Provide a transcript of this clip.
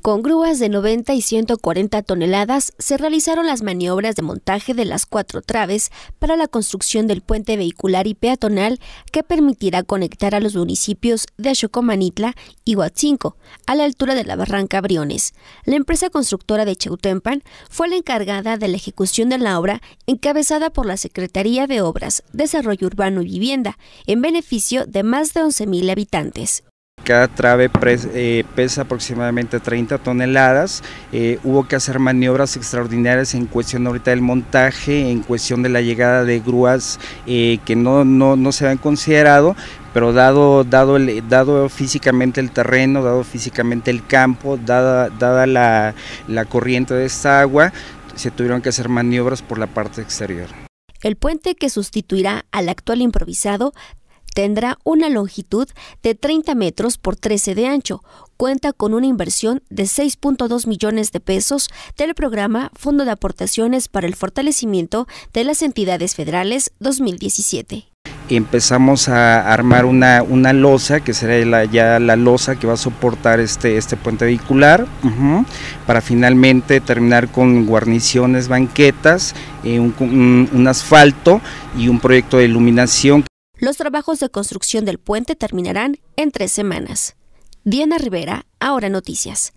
Con grúas de 90 y 140 toneladas se realizaron las maniobras de montaje de las cuatro traves para la construcción del puente vehicular y peatonal que permitirá conectar a los municipios de Xocomanitla y Huatzinco, a la altura de la barranca Briones. La empresa constructora de Cheutempan fue la encargada de la ejecución de la obra encabezada por la Secretaría de Obras, Desarrollo Urbano y Vivienda, en beneficio de más de 11.000 habitantes cada trave eh, pesa aproximadamente 30 toneladas. Eh, hubo que hacer maniobras extraordinarias en cuestión ahorita del montaje, en cuestión de la llegada de grúas eh, que no, no, no se han considerado, pero dado, dado, el, dado físicamente el terreno, dado físicamente el campo, dada, dada la, la corriente de esta agua, se tuvieron que hacer maniobras por la parte exterior. El puente que sustituirá al actual improvisado Tendrá una longitud de 30 metros por 13 de ancho. Cuenta con una inversión de 6.2 millones de pesos del programa Fondo de Aportaciones para el Fortalecimiento de las Entidades Federales 2017 empezamos a armar una, una losa, que será ya la losa que va a soportar este, este puente vehicular, para finalmente terminar con guarniciones, banquetas, eh, un asfalto y un proyecto de iluminación. Los trabajos de construcción del puente terminarán en tres semanas. Diana Rivera, ahora noticias.